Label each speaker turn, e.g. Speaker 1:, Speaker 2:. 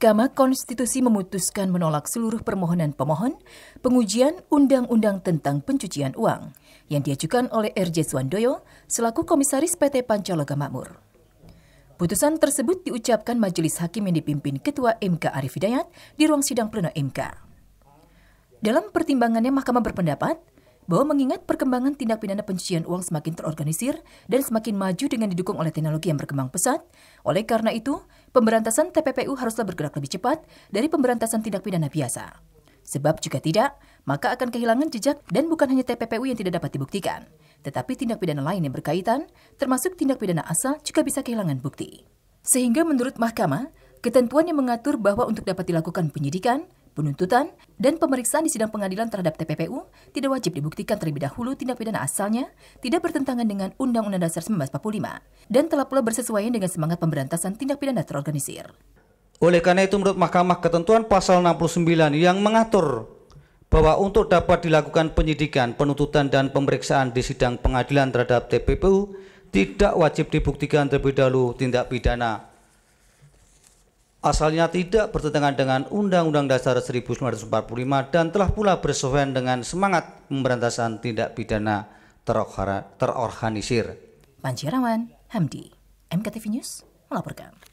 Speaker 1: Mahkamah Konstitusi memutuskan menolak seluruh permohonan pemohon pengujian Undang-Undang tentang pencucian uang yang diajukan oleh RJ Suandoyo selaku Komisaris PT Pancaloga Makmur. Putusan tersebut diucapkan Majelis Hakim yang dipimpin Ketua MK Arif Hidayat di ruang sidang pleno MK. Dalam pertimbangannya Mahkamah berpendapat bahwa mengingat perkembangan tindak pidana pencucian uang semakin terorganisir dan semakin maju dengan didukung oleh teknologi yang berkembang pesat, oleh karena itu, pemberantasan TPPU haruslah bergerak lebih cepat dari pemberantasan tindak pidana biasa. Sebab jika tidak, maka akan kehilangan jejak dan bukan hanya TPPU yang tidak dapat dibuktikan, tetapi tindak pidana lain yang berkaitan, termasuk tindak pidana asal juga bisa kehilangan bukti. Sehingga menurut mahkamah, ketentuan yang mengatur bahwa untuk dapat dilakukan penyidikan, Penuntutan dan pemeriksaan di sidang pengadilan terhadap TPPU tidak wajib dibuktikan terlebih dahulu tindak pidana asalnya tidak bertentangan dengan Undang-Undang Dasar 1945 dan telah pula bersesuaian dengan semangat pemberantasan tindak pidana terorganisir.
Speaker 2: Oleh karena itu menurut Mahkamah ketentuan pasal 69 yang mengatur bahwa untuk dapat dilakukan penyidikan, penuntutan dan pemeriksaan di sidang pengadilan terhadap TPPU tidak wajib dibuktikan terlebih dahulu tindak pidana asalnya tidak bertentangan dengan Undang-Undang Dasar 1945 dan telah pula bersesuaian dengan semangat pemberantasan tindak pidana terorganisir.
Speaker 1: Panji Rawan, Hamdi, MKTV News melaporkan.